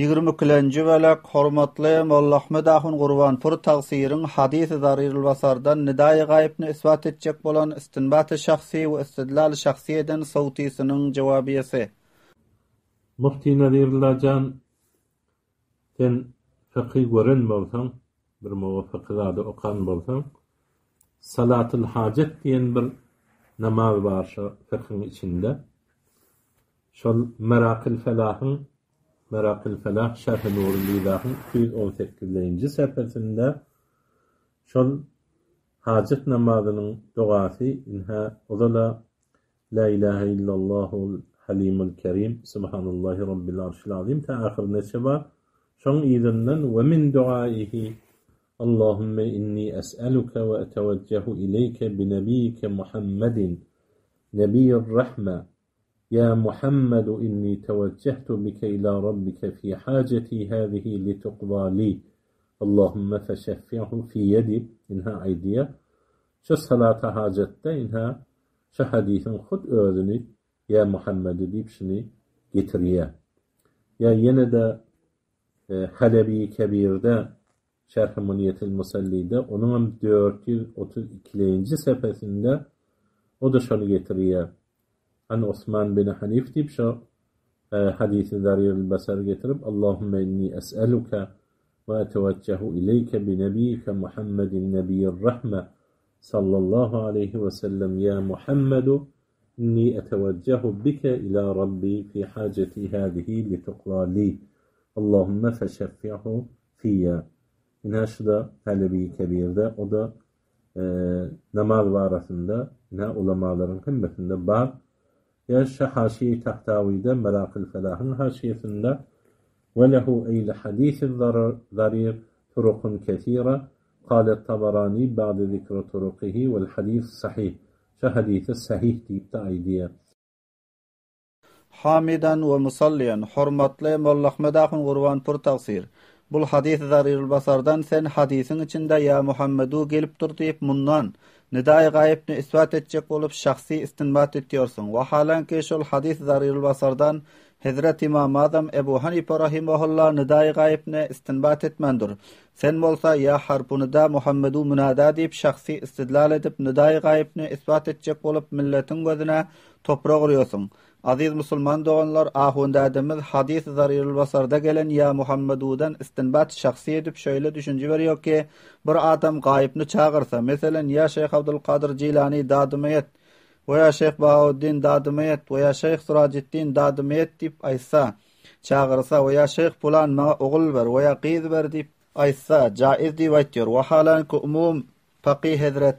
22-nji welek hormatly Mollahmed Ahun Gurbanpur tagsirin hadis Zarirul Basardan nidai gaýypny isbat etjek bolan istinbat-ı şahsi we istidlal şahsi eden sawtisynyň jawabiyesi. Mufti Nadirullah Can sen fiqhi gören bolsan, bir muvaffaqlady okan bolsan, salatul hajat diyen bir namaz barşa fiqhin içinde. Şol merakil felahın Merakil Felah Şerh-i Nur-ül İlahi 218-ci səhifəsində şol hacit namazının duası inha olala La ilahe illallahü halimul kerim subhanallahi rabbil arşil azim ta ahir neçeba şon izinden ve min duaihi Allahümme inni es'aluka ve etevecehu ileyke bi nebiyike Muhammedin nebiyyir rahmet Ya Muhammed, محمد إني توجهت ila إلى ربك في حاجتي هذه لتقضى لي اللهم فشفعه fi يدي إنها أيديا şu salata hacette inha şu hadisin hud özünü ya Muhammed, deyip şunu getiriye. Ya yine de e, Halebi Kebir'de Şerh-i Muniyetil Musalli'de onun 432. sefesinde o da şunu getiriye. عن عثمان بن حنيف تبشا آه، حديث دارير البصر getirib اللهم إني أسألك وأتوجه إليك بنبيك محمد النبي الرحمة صلى الله عليه وسلم يا محمد إني أتوجه بك إلى ربي في حاجتي هذه لتقضى لي اللهم فشفعه فيا إنها شدا talebi kebirde o da e, namaz barasında ne ulamaların himmetinde bar يش حاشي تحتاوي دم مراق الفلاح حاشية له وله أي لحديث ضرير طرق كثيرة قال الطبراني بعد ذكر طرقه والحديث صحيح شهديث الصحيح تيبت أيديا حامدا ومصليا حرمة لي مولاق مداخن غروان بر تغصير بل حديث ضرير البصردان سن حديثن اچند يا محمدو قلب ترتيب منان nidai gayipni isbat etjek bolup şahsi istinbat etýärsiň. ki şol hadis Zaril Basardan Hazrat İmam Azam Ebu Hanife rahimehullah nidai gayibni istinbat etmendir. Sen bolsa ya harpunida Muhammedu munada deyip şahsi istidlal edip nidai gayibni isbat edecek bolup milletin gözüne toprak uruyorsun. Aziz musulman doğanlar ahundadimiz hadis zarirul basarda gelen ya Muhammedu'dan istinbat şahsi edip şöyle düşünce veriyor ki bir adam gayibni çağırsa mesela ya Şeyh Abdülkadir Cilani dadımı et Oya Şeyh Bahauddin Dadmet, Oya Şeyh Suraciddin dip aysa, çağırsa Oya Şeyh pulan ma oğul ber, Oya ber dip aysa, caiz dip aytır. Wa halan ku umum faqih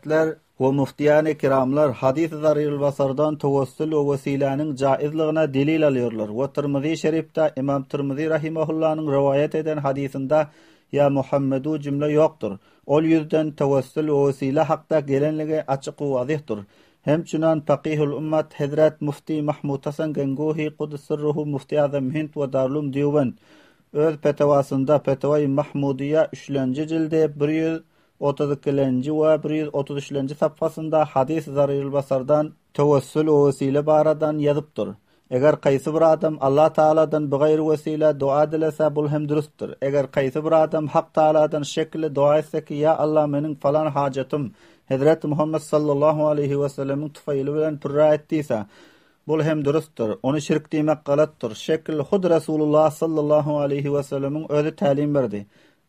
we muftiyane kiramlar hadis-i basardan tawassul we vesilanin caizligine delil alıyorlar. Wa Tirmizi Şerifte İmam Tirmizi rahimehullah'ın rivayet eden hadisinde ya Muhammedu cümle yoktur. Ol yüzden tawassul ve vesile hakta gelenlige açık ve Hemçünan Paqihul Ummat Hazrat Mufti Mahmud Hasan Gangohi Qudsur Ruhu Mufti Azam Hint we Darulum Diwan öz petawasında Petawai Mahmudiya 3-nji jilde 132-nji we 133-nji safhasında hadis zarir basardan tawassul we baradan yazypdyr. Eger qaysi bir adam Allah Taala'dan bi gayri wasila dua dilese bul hem durustur. Eger qaysi bir adam Hak Taala'dan şekli dua etse ki ya Allah menin falan hacetim Hazrat Muhammed sallallahu aleyhi ve sellem tufayli bilen turra ettiyse bul hem durustur. Onu şirk diyemek galattır. Şekli hud Rasulullah sallallahu aleyhi ve sellem'in özü talim berdi.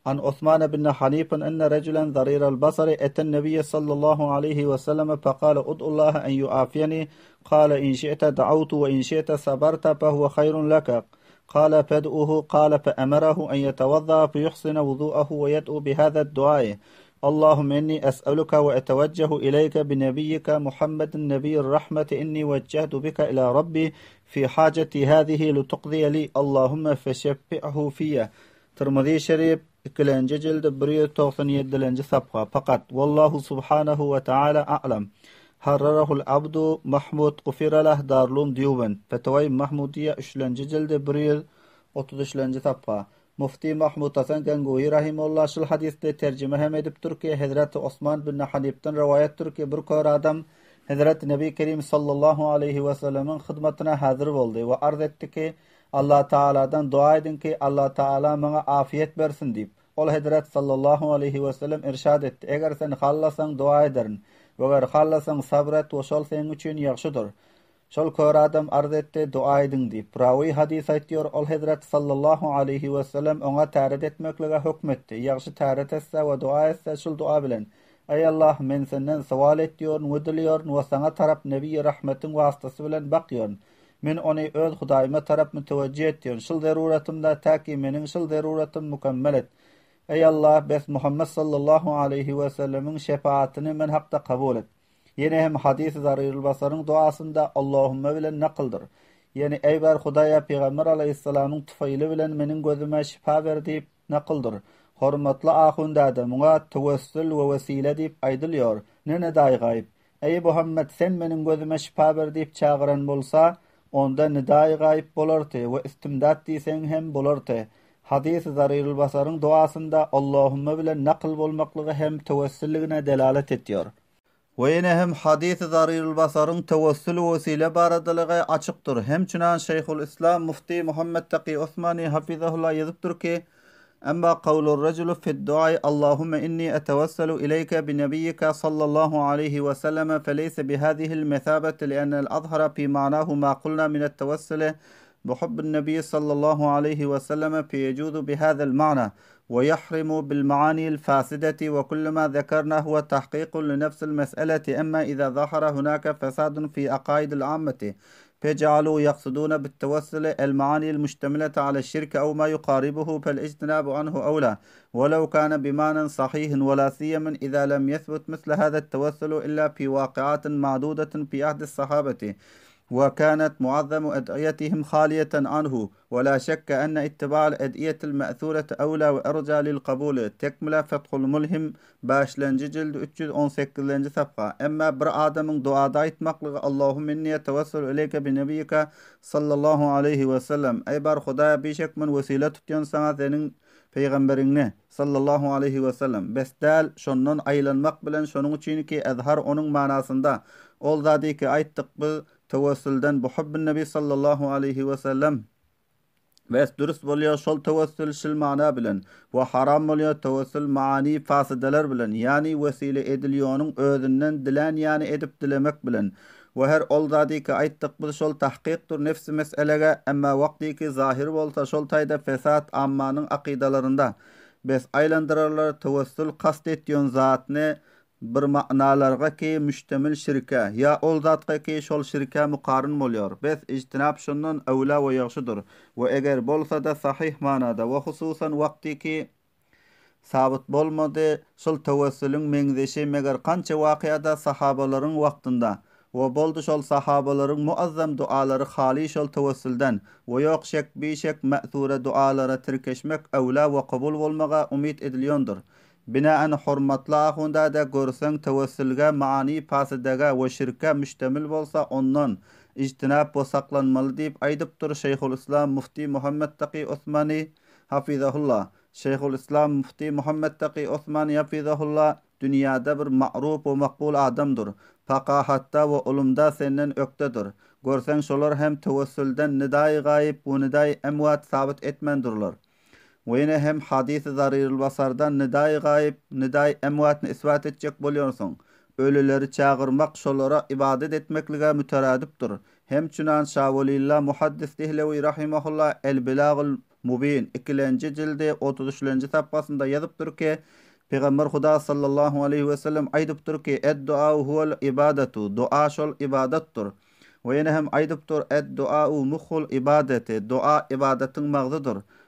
عن عثمان بن حنيف أن رجلا ضرير البصر أتى النبي صلى الله عليه وسلم فقال أدعو الله أن يعافيني قال إن شئت دعوت وإن شئت صبرت فهو خير لك قال فادعوه قال فأمره أن يتوضأ فيحسن وضوءه ويدعو بهذا الدعاء اللهم إني أسألك وأتوجه إليك بنبيك محمد النبي الرحمة إني وجهت بك إلى ربي في حاجتي هذه لتقضي لي اللهم فشفعه فيه ترمذي شريف 2-nji jildi 197-nji sapga faqat Wallahu subhanahu wa ta'ala a'lam. Harrarahu al-Abdu Mahmud Qufiralah Darlum Diyuban. Fetavai Mahmudiya 3-nji jildi 133-nji sapga. Mufti Mahmud Hasan Gangohi rahimullah şil hadisde tercüme hem edip Türkiye Hazreti Osman bin Hanif'ten rivayet Türkiye bir kör adam Hazreti Nebi Kerim sallallahu aleyhi ve sellem'in hizmetine hazır oldu ve arz etti ki Allah Taala'dan dua edin ki Allah Taala mga afiyet versin deyip. Ol Hazret sallallahu aleyhi ve sellem irşad etti. Eger sen hallasan dua ederin. Eger hallasan sabret ve şol sen üçin yaxşıdır. Şol kör adam arz etti dua edin deyip. Ravi hadis aytıyor Ol Hazret sallallahu aleyhi ve sellem ona tarif etmekle hükmetti. Yaxşı tarif etse ve dua etse şol dua bilen. Ey Allah men senden sawal etdiyorn, wudulyorn we sana tarap nebi rahmetin wastasy bilen bakýorn. Men ony öz Hudaýyma tarap my töwji etdim. Şol zaruratymda täki meniň şol zaruratym mukammal et. Ey Allah, bes Muhammed sallallahu aleyhi ve sellemiň şefaatini men hakda kabul et. Ýene hem hadis-i zarirul basarynyň Allahumma bilen naqldyr. Ýene ey bar Hudaýa peýgamber aleyhisselamyň tüfeýli bilen meniň gözüme şifa ber diýip naqldyr. Hormatly ahunda da muňa töwessül we wesile diýip aýdylýar. Näne daýgaýyp, ey Muhammed sen meniň gözüme şifa ber diýip çağıran bolsa, onda nidai gayb bolardy we istimdat diýsen hem bolardy. Hadis Zarirul Basarın duasında Allahumma bilen naql bolmaklygy hem tewessülligine delalet ediyor. We ýene hem Hadis Zarirul Basarın tewessül usile sile baradalygy açykdyr. Hem çynan Şeyhul İslam Mufti Muhammed Taqi Osmani Hafizahullah ýazypdyr ki, أما قول الرجل في الدعاء اللهم إني أتوسل إليك بنبيك صلى الله عليه وسلم فليس بهذه المثابة لأن الأظهر في معناه ما قلنا من التوسل بحب النبي صلى الله عليه وسلم فيجوز بهذا المعنى ويحرم بالمعاني الفاسدة وكل ما ذكرنا هو تحقيق لنفس المسألة أما إذا ظهر هناك فساد في أقايد العامة فجعلوا يقصدون بالتوسل المعاني المشتملة على الشرك أو ما يقاربه فالاجتناب عنه أولى ولو كان بمعنى صحيح ولا سيما إذا لم يثبت مثل هذا التوسل إلا في واقعات معدودة في عهد الصحابة وكانت معظم أدعيتهم خالية عنه ولا شك أن اتباع الأدعية المأثورة أولى وأرجى للقبول تكمل فتح الملهم باش لنججل 318 صفقة أما بر آدم دعا دايت مقلغ اللهم إني أتوسل إليك بنبيك صلى الله عليه وسلم أي بار خدايا بيشك من وسيلة تيون سما ذنين صلى الله عليه وسلم بس دال شنن أيلن مقبلن شنون چينكي أظهر أنون ماناسن دا أول ذا ديك أيت تقبل tevessülden buhubbin Nabi sallallahu aleyhi ve sallam. ve dürüst bolýar şol tevessül şil mana bilen we haram bolýar tevessül mani fasideler bilen, Yani, wesile edilýäniň özünden dilen yani edip dilemek bilen we her olzady ki aýtdyk biz şol tahqiqdur nefsi meselege, emma wagty ki zahir bolsa şol taýda fesat ammanyň akidalarında bes aýlandyrarlar tevessül kast etýän zatny bir ma'nalarga ki müştemil şirka ya ol zatka ki şol şirka muqarın molyor. Beth ijtinaab şunnan evla ve yaxşıdır. Ve eger bolsa da sahih manada ve khususan vakti ki sabit bolmadi şol tevessülün mengzeşi megar qanca vaqiyada sahabaların vaqtında. Ve boldu şol sahabaların muazzam duaları khali şol tevessülden. Ve yok şek bi şek me'thura dualara tirkeşmek evla ve qabul volmaga umid ediliyondur. binaen hormatla hunda da görsen tevessülge ma'ani pasidaga ve shirka müştemil bolsa ondan ijtinab bosaklanmalı deyip aydıptır Şeyhul İslam Mufti Muhammad Taqi Osmani Hafizahullah. Şeyhul İslam Mufti Muhammad Taqi Osmani Hafizahullah dünyada bir ma'rup ve makbul adamdır. Fakahatta ve ulumda senden öktedir. Görsen şolar hem tevessülden nidai gayip bu nidai emuat sabit etmendirlar. Wene hem hadis-i zarir-ül basardan nidai gaib, nidai emuatini isvat edecek bolyonsun. Ölüleri çağırmak, şolora ibadet Hem Şavulillah muhaddis dihlevi rahimahullah el-bilagul mubiyin ikilenci cildi, otuzuşlenci tappasında yazıptır ki, Peygamber Huda sallallahu aleyhi ve sellem aydıptır ki, ed-dua ibadatu, dua shol ibadattur. Ve yine hem aydıptur, ed-dua u dua ibadatu, dua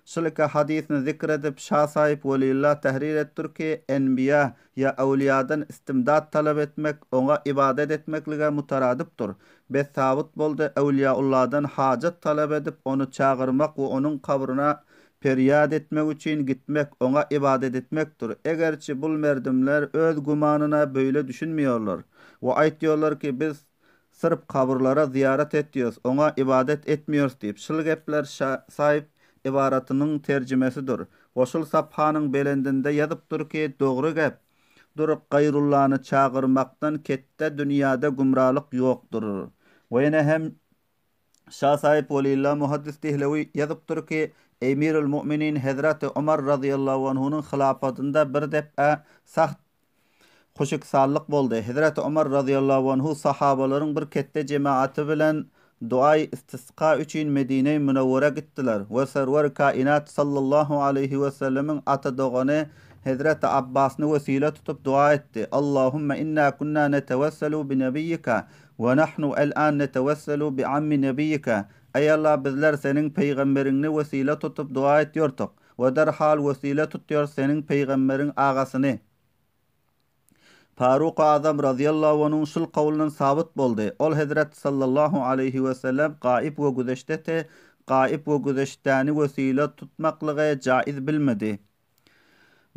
Sülke hadisini zikredip Şah sahip Veliyullah tehrir ettir ki enbiya ya evliyadan istimdat talep etmek, ona ibadet etmeklige mutaradipdir. Bez sabit boldu evliyaullah'dan hacet talep edip onu çağırmak ve onun kabrına feryad etmek üçin gitmek, ona ibadet etmekdir. Egerçi bu merdimler öz gumanına böyle düşünmüyorlar. Ve aytıyorlar ki biz sırf kabirlara ziyaret ediyoruz, ona ibadet etmiyoruz deyip şıl gepler sahip ibaratının tercimesidir. Goşul saphanın belendinde yazıpdır ki doğru gap. Durup gayrullahını çağırmaktan kette dünyada gumralık yoktur. Ve yine hem Şah sahip olillah muhaddis dihlevi yazıptır ki Emirül Müminin Hazreti Ömer radıyallahu anhunun hilafatında bir defa saht kuşuk sallık boldu. Hazreti Ömer radıyallahu anhu sahabaların bir kette cemaati bilen duay istisqa üçin Medine-i Münevvere gittiler ve server kainat sallallahu aleyhi ve sellemin ata doğanı Hazreti Abbas'ını vesile tutup dua etti. Allahümme inna kunna netevesselu bi nebiyyika ve nahnu el-an netevesselu bi ammi nebiyyika. Ey Allah bizler senin peygamberini vesile tutup dua etiyorduk ve derhal vesile tutuyor senin peygamberin ağasını. Faruq Azam radiyallahu anhu sul qawlan sabit boldi. Ol Hazrat sallallahu alayhi wa sallam qaib we guzeşte te qaib we guzeştani wesile tutmaqlygy jaiz bilmedi.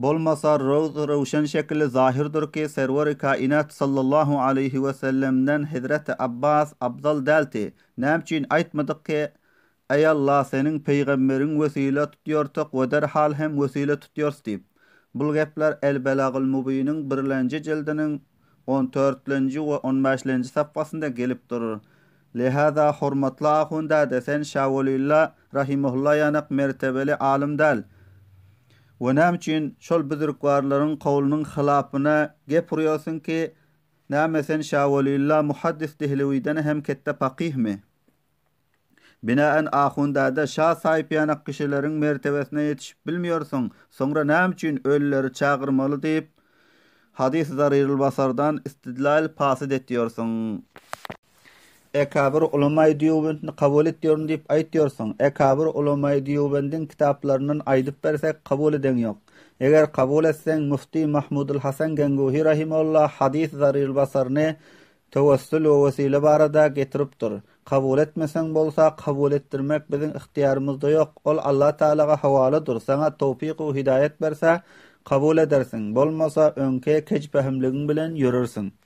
Bolmasa rawz rawshan şekli ki server kainat sallallahu alayhi ve sellemden Hazrat Abbas abdal dalti namchin aytmadyk ki ay Allah, senin peygamberin vesile tutyortiq, ve derhal hem vesile tutuyorsun Bu gaplar El Balagul Mubiyinin 1-nji 14-nji we 15-nji sahpasynda gelip durur. Lehaza hormatla hunda desen Shawulilla rahimehullah yanaq mertebeli alimdal. We näme üçin şol bizirkwarlaryň qawlynyň xilapyny gepuryasynki, näme sen Shawulilla muhaddis dehlewidan hem ketde faqihmi? Binaen ahundada da şa sahip yanak kişilerin mertebesine yetiş bilmiyorsun. Sonra nam için ölüleri çağırmalı deyip hadis zariril basardan istidlal pasit et diyorsun. Ekabir ulamay diyubendini kabul et diyorsun deyip ayit diyorsun. Ekabir ulamay diyubendin kitaplarının ayitip berse kabul edin yok. Eger kabul etsen Mufti Mahmudul Hasan Genguhi Rahimallah hadis zariril basarini tevassul ve vesile barada getirip dur. Қабул етмесең болса, қабул еттірмек біздің ықтиярымызда жоқ. Ол Алла Таалаға хавалы дұрсаңа тауфиқ у хидаят берсе, қабул етерсің. Болмаса, өнке кеч пәһімлігің білен жүрерсің.